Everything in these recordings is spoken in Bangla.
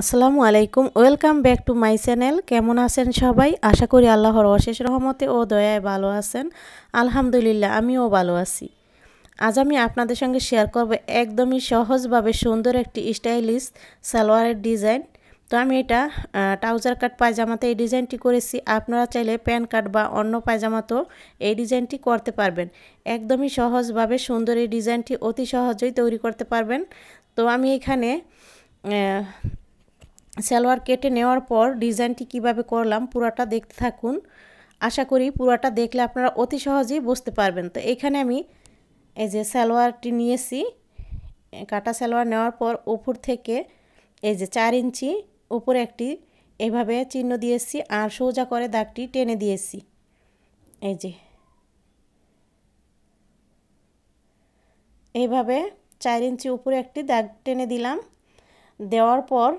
আসসালামু আলাইকুম welcome back to my channel কেমন আছেন সবাই আশা করি আল্লাহর অশেষ রহমতে ও দয়ায় ভালো আছেন আলহামদুলিল্লাহ আমিও ভালো আছি আজ আমি আপনাদের সঙ্গে শেয়ার করব একদমই সহজভাবে সুন্দর একটি স্টাইলিশ সালোয়ারের ডিজাইন তো আমি এটা ট্রাউজার কাট পায়জামাতে এই ডিজাইনটি করেছি আপনারা চাইলে প্যান কাট বা অন্য পায়জামাতেও এই ডিজাইনটি করতে পারবেন একদমই সহজভাবে সুন্দর এই ডিজাইনটি অতি সহজেই তৈরি করতে পারবেন তো আমি এখানে সালোয়ার কেটে নেওয়ার পর ডিজাইনটি কিভাবে করলাম পুরাটা দেখতে থাকুন আশা করি পুরাটা দেখলে আপনারা অতি সহজেই বুঝতে পারবেন তো এখানে আমি এই যে সালোয়ারটি নিয়েছি কাটা সালোয়ার নেওয়ার পর উপর থেকে এই যে চার ইঞ্চি উপরে একটি এভাবে চিহ্ন দিয়েছি আর সোজা করে দাগটি টেনে দিয়েছি এই যে এইভাবে চার ইঞ্চি উপরে একটি দাগ টেনে দিলাম দেওয়ার পর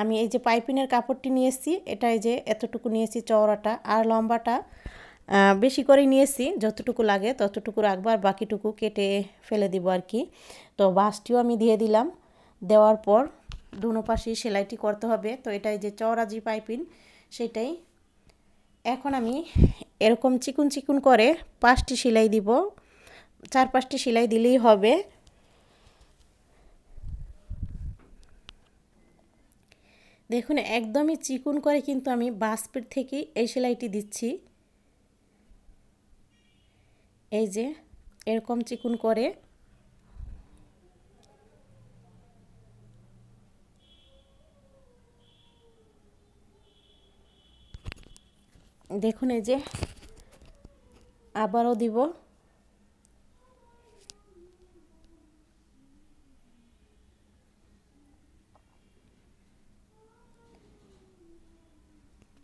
আমি এই যে পাইপিনের কাপড়টি নিয়েছি এটা এই যে এতটুকু নিয়েছি চওড়াটা আর লম্বাটা বেশি করে নিয়েছি যতটুকু লাগে ততটুকু রাখবো আর বাকিটুকু কেটে ফেলে দিব আর কি তো বাঁশটিও আমি দিয়ে দিলাম দেওয়ার পর দুনো পাশেই সেলাইটি করতে হবে তো এটাই যে চওড়া যে পাইপিন সেটাই এখন আমি এরকম চিকুন চিকুন করে পাঁচটি সেলাই দিব চার পাঁচটি সেলাই দিলেই হবে দেখুন একদমই চিকুন করে কিন্তু আমি বাসপিট থেকে এই সেলাইটি দিচ্ছি এই যে এরকম চিকুন করে দেখুন এই যে আবারও দিব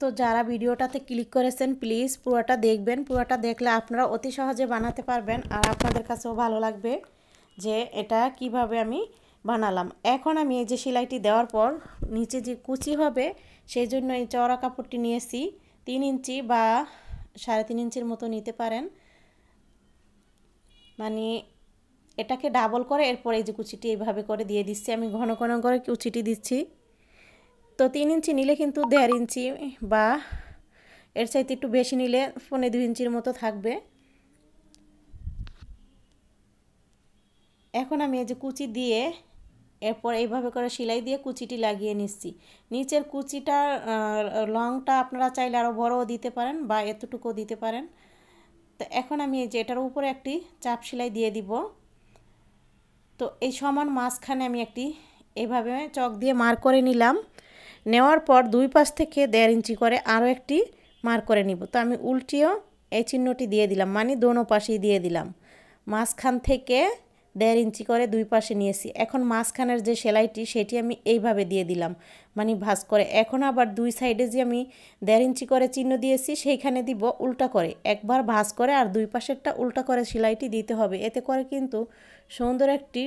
তো যারা ভিডিওটাতে ক্লিক করেছেন প্লিজ পুরোটা দেখবেন পুরোটা দেখলে আপনারা অতি সহজে বানাতে পারবেন আর আপনাদের কাছেও ভালো লাগবে যে এটা কিভাবে আমি বানালাম এখন আমি এই যে সেলাইটি দেওয়ার পর নিচে যে কুচি হবে সেই জন্য এই চওড়া কাপড়টি নিয়েছি তিন ইঞ্চি বা সাড়ে তিন ইঞ্চির মতো নিতে পারেন মানে এটাকে ডাবল করে এরপর এই যে কুচিটি এইভাবে করে দিয়ে দিচ্ছি আমি ঘন ঘন করে কুচিটি দিচ্ছি তো তিন ইঞ্চি নিলে কিন্তু দেড় ইঞ্চি বা এর চাইতে একটু বেশি নিলে ফোনে দু ইঞ্চির মতো থাকবে এখন আমি এই যে কুচি দিয়ে এরপর এইভাবে করে সেলাই দিয়ে কুচিটি লাগিয়ে নিচ্ছি নিচের কুচিটা লংটা আপনারা চাইলে আরও বড়ও দিতে পারেন বা এতটুকু দিতে পারেন তো এখন আমি এই যে এটার উপরে একটি চাপ সেলাই দিয়ে দিব তো এই সমান মাঝখানে আমি একটি এভাবে চক দিয়ে মার করে নিলাম নেওয়ার পর দুই পাশ থেকে দেড় ইঞ্চি করে আরও একটি মার করে নিব তো আমি উল্টিও এই চিহ্নটি দিয়ে দিলাম মানে দোনো পাশেই দিয়ে দিলাম মাঝখান থেকে দেড় ইঞ্চি করে দুই পাশে নিয়েছি এখন মাঝখানের যে সেলাইটি সেটি আমি এইভাবে দিয়ে দিলাম মানে ভাস করে এখন আবার দুই সাইডে যে আমি দেড় ইঞ্চি করে চিহ্ন দিয়েছি সেইখানে দিব উল্টা করে একবার ভাস করে আর দুই পাশেরটা উল্টা করে সেলাইটি দিতে হবে এতে করে কিন্তু সুন্দর একটি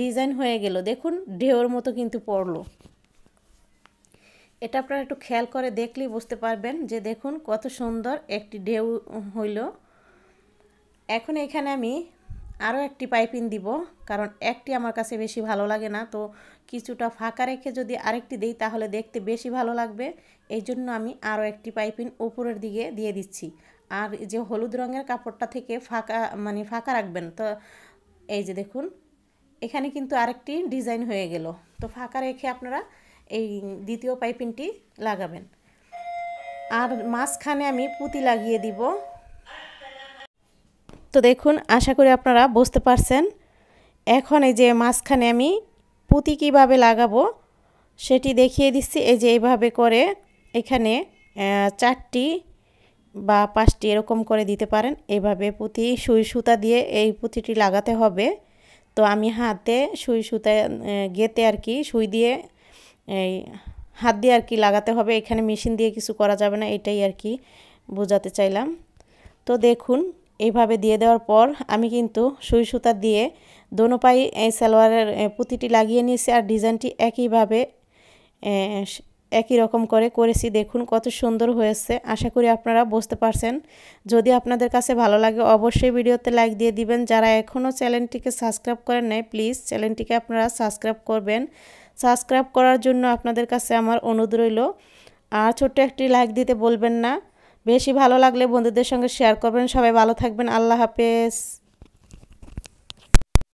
ডিজাইন হয়ে গেল দেখুন ঢেউর মতো কিন্তু পড়লো এটা আপনারা একটু খেয়াল করে দেখলেই বুঝতে পারবেন যে দেখুন কত সুন্দর একটি ঢেউ হইল এখন এখানে আমি আরও একটি পাইপিং দিব কারণ একটি আমার কাছে বেশি ভালো লাগে না তো কিছুটা ফাঁকা রেখে যদি আরেকটি দিই তাহলে দেখতে বেশি ভালো লাগবে এই জন্য আমি আরও একটি পাইপিং উপরের দিকে দিয়ে দিচ্ছি আর যে হলুদ রঙের কাপড়টা থেকে ফাঁকা মানে ফাঁকা রাখবেন তো এই যে দেখুন এখানে কিন্তু আরেকটি ডিজাইন হয়ে গেল তো ফাঁকা রেখে আপনারা এই দ্বিতীয় পাইপিংটি লাগাবেন আর মাঝখানে আমি পুঁতি লাগিয়ে দিব তো দেখুন আশা করি আপনারা বুঝতে পারছেন এখন এই যে মাঝখানে আমি পুঁতি কিভাবে লাগাবো সেটি দেখিয়ে দিচ্ছি এই যে এইভাবে করে এখানে চারটি বা পাঁচটি এরকম করে দিতে পারেন এইভাবে পুঁতি সুই সুতা দিয়ে এই পুঁতিটি লাগাতে হবে তো আমি হাতে সুই সুতা গেতে আর কি সুই দিয়ে এই হাত দিয়ে আর কি লাগাতে হবে এখানে মেশিন দিয়ে কিছু করা যাবে না এটাই আর কি বোঝাতে চাইলাম তো দেখুন এইভাবে দিয়ে দেওয়ার পর আমি কিন্তু সুই সুতা দিয়ে দোনো পাই এই সালোয়ারের পুঁতিটি লাগিয়ে নিয়েছি আর ডিজাইনটি একইভাবে একই রকম করে করেছি দেখুন কত সুন্দর হয়েছে আশা করি আপনারা বুঝতে পারছেন যদি আপনাদের কাছে ভালো লাগে অবশ্যই ভিডিওতে লাইক দিয়ে দিবেন যারা এখনও চ্যানেলটিকে সাবস্ক্রাইব করেন নাই প্লিজ চ্যানেলটিকে আপনারা সাবস্ক্রাইব করবেন সাবস্ক্রাইব করার জন্য আপনাদের কাছে আমার অনুরোধ রইল আর ছোট্ট একটি লাইক দিতে বলবেন না বেশি ভালো লাগলে বন্ধুদের সঙ্গে শেয়ার করবেন সবাই ভালো থাকবেন আল্লাহ হাফেজ